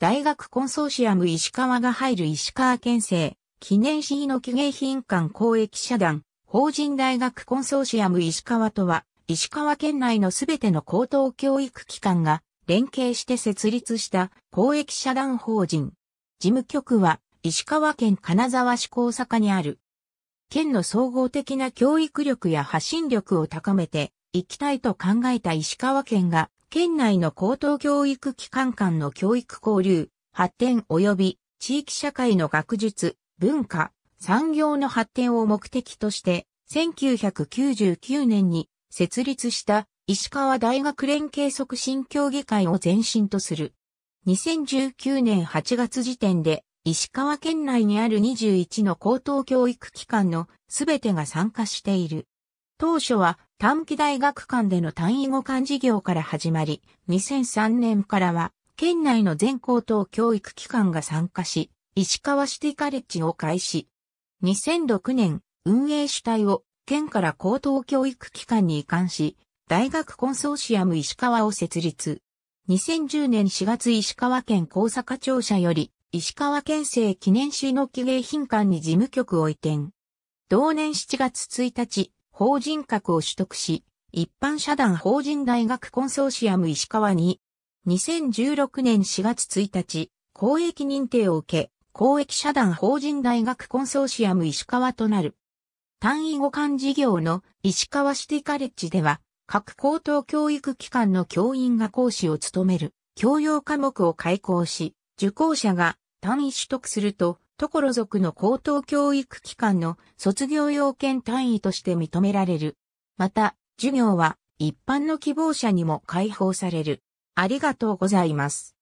大学コンソーシアム石川が入る石川県政、記念市の木芸品館公益社団、法人大学コンソーシアム石川とは、石川県内のすべての高等教育機関が連携して設立した公益社団法人。事務局は石川県金沢市高坂にある。県の総合的な教育力や発信力を高めていきたいと考えた石川県が県内の高等教育機関間の教育交流、発展及び地域社会の学術、文化、産業の発展を目的として、1999年に設立した石川大学連携促進協議会を前身とする。2019年8月時点で石川県内にある21の高等教育機関のすべてが参加している。当初は短期大学間での単位互換事業から始まり、2003年からは県内の全高等教育機関が参加し、石川シティカレッジを開始。2006年、運営主体を県から高等教育機関に移管し、大学コンソーシアム石川を設立。2010年4月石川県高坂庁舎より、石川県政記念市の記芸品館に事務局を移転。同年7月1日、法人格を取得し、一般社団法人大学コンソーシアム石川に、2016年4月1日、公益認定を受け、公益社団法人大学コンソーシアム石川となる。単位互換事業の石川シティカレッジでは、各高等教育機関の教員が講師を務める教養科目を開講し、受講者が単位取得すると所属の高等教育機関の卒業要件単位として認められる。また、授業は一般の希望者にも開放される。ありがとうございます。